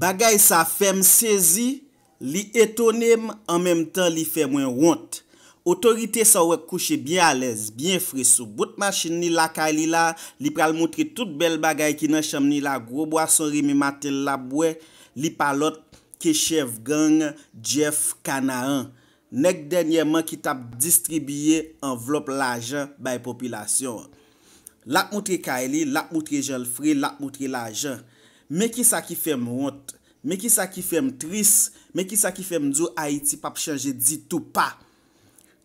Bagay sa fèm sezi, li etonem, an mèm tan li fèm mwen wont. Otorite sa wèk kouche bie alèz, bie frissou. Bout machin ni lakay li la, li pral moutri tout bel bagay ki nan chanm ni la grobo a son remi matel la bwe, li palot kechev gang Jeff Kanaan, nek denyèman ki tap distribye envelop la jen bay popilasyon. Lak moutri kay li, lak moutri jen l fri, lak moutri la jen. Mè ki sa ki fèm hont, mè ki sa ki fèm tris, mè ki sa ki fèm djou Haiti pap chanje ditou pa.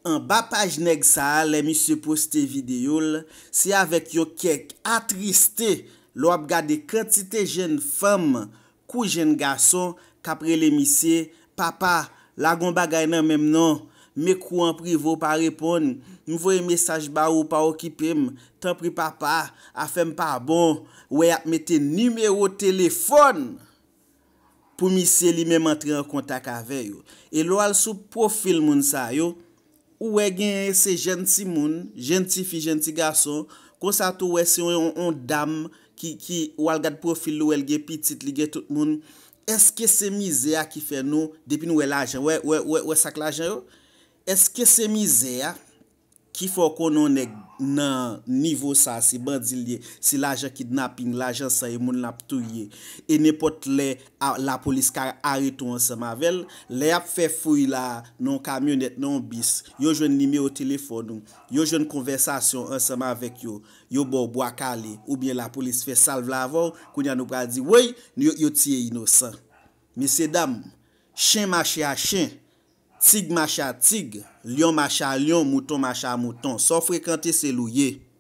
An ba pajnèk sa, lè mi se poste videyol, se avèk yo kek atristè, lò ap gade kantite jen fèm, kou jen gason, kapre lè mi se, papa, lagon bagay nan mèm nan. Mè kou an privo pa repon. Mwen voye mesaj ba ou pa ou kipem. Tan pri papa. Afem pa bon. Mwen ap mette nime ou telefon. Pou mi seli mè mantre an kontak ave yo. E lo al sou profil moun sa yo. Ou we genye se jenti moun. Jenti fi, jenti gason. Konsato we se yon dam. Ki wal gad profil lo elge pitit li ge tout moun. Eske se mize a ki fe nou. Depi nou we lajen yo. We sak lajen yo. Eske se mizè ya ki fò kononèk nan nivou sa si bandilè, si la jè kidnaping, la jè sa e moun lap touye, e nepot la polis kar arétou anseman vel, le ap fè fouy la nan kamyonèt nan bis, yo jwen nime ou telefon nou, yo jwen konversasyon anseman vek yo, yo bo bo akale, ou bie la polis fè salve la avon, koun ya nou bradi, wèy, yo tiye inosan. Mise dam, chen mache a chen, Tig macha tig, lion macha lion, mouton macha mouton, so frekante selouye.